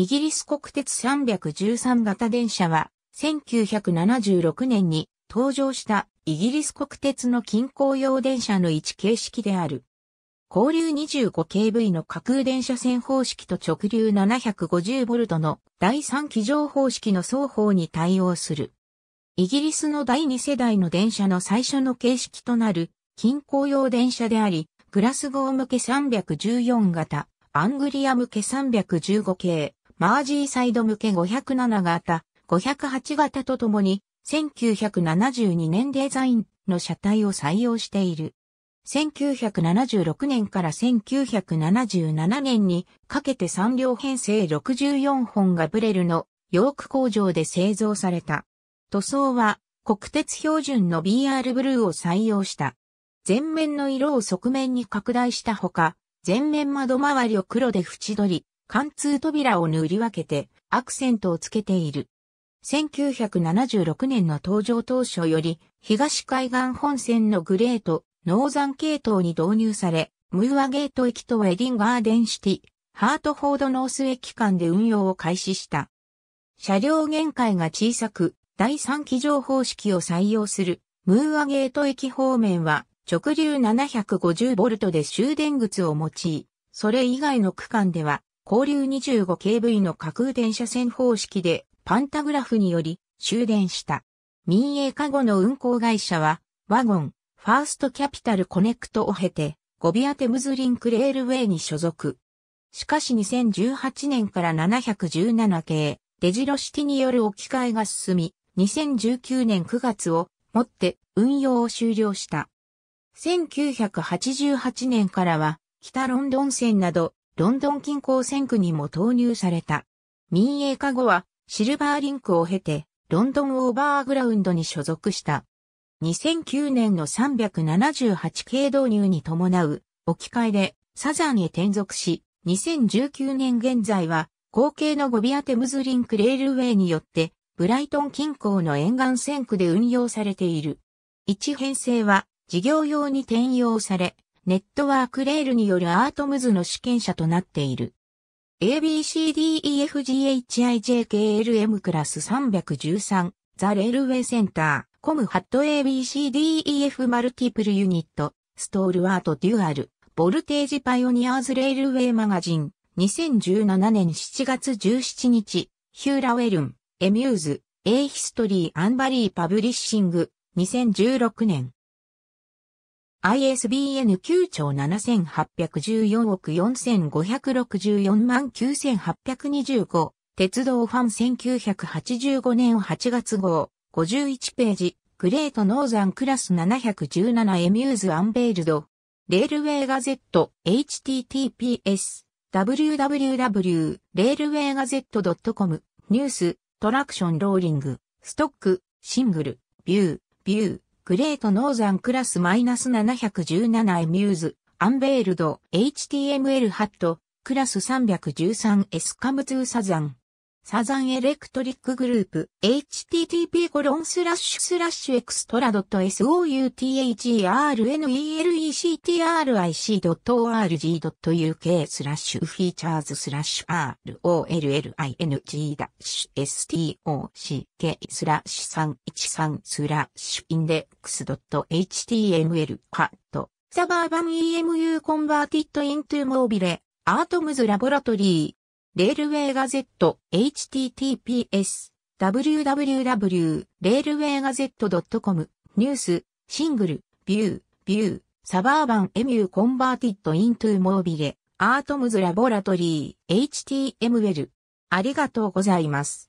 イギリス国鉄313型電車は、1976年に登場したイギリス国鉄の近郊用電車の一形式である。交流 25kV の架空電車線方式と直流 750V の第3機乗方式の双方に対応する。イギリスの第2世代の電車の最初の形式となる近郊用電車であり、グラスゴー向け314型、アングリア向け315系、マージーサイド向け507型、508型とともに、1972年デザインの車体を採用している。1976年から1977年にかけて3両編成64本がブレルのヨーク工場で製造された。塗装は国鉄標準の BR ブルーを採用した。前面の色を側面に拡大したほか、前面窓周りを黒で縁取り、貫通扉を塗り分けてアクセントをつけている。1976年の登場当初より東海岸本線のグレート、ノーザン系統に導入され、ムーアゲート駅とウェディンガーデンシティ、ハートフォードノース駅間で運用を開始した。車両限界が小さく、第3機乗方式を採用する、ムーアゲート駅方面は直流 750V で終電靴を用い、それ以外の区間では交流 25KV の架空電車線方式でパンタグラフにより終電した。民営化後の運行会社は、ワゴン、ファーストキャピタルコネクトを経て、ゴビアテムズリンクレールウェイに所属。しかし2018年から717系、デジロシティによる置き換えが進み、2019年9月をもって運用を終了した。1988年からは、北ロンドン線などロンドン近郊線区にも投入された。民営化後はシルバーリンクを経てロンドンオーバーグラウンドに所属した。2009年の378系導入に伴う置き換えでサザンへ転属し、2019年現在は後継のゴビアテムズリンクレールウェイによってブライトン近郊の沿岸線区で運用されている。一編成は事業用に転用され、ネットワークレールによるアートムズの主権者となっている。ABCDEFGHIJKLM クラス313ザ・レールウェイセンターコムハット ABCDEF マルティプルユニットストールワートデュアルボルテージパイオニアーズレールウェイマガジン2017年7月17日ヒューラウェルンエミューズ A ヒストリーアンバリーパブリッシング2016年 ISBN 9兆7814億4564万9825鉄道ファン1985年8月号51ページグレートノーザンクラス717エミューズアンベールドレールウェイガゼット https www.railwaygazette.com ニューストラクションローリングストックシングルビュービューグレートノーザンクラスマイナス -717 エミューズ、アンベールド、HTML ハット、クラス3 1 3エスカムツーサザン。サザンエレクトリックグループ、http e x t r a .southerenlectric.org.uk スラッシュフィーチャーズスラッシュ rolling-stock スラッシュ313スラッシュインデックス .html カットサバーバン EMU コンバーティットイントゥモービレアートムズラボラトリーレールウェイガゼット https www.railwaygazette.com ニュースシングルビュービューサバーバンエミューコンバーティッドイントゥモービレアートムズラボラトリー HTML ありがとうございます。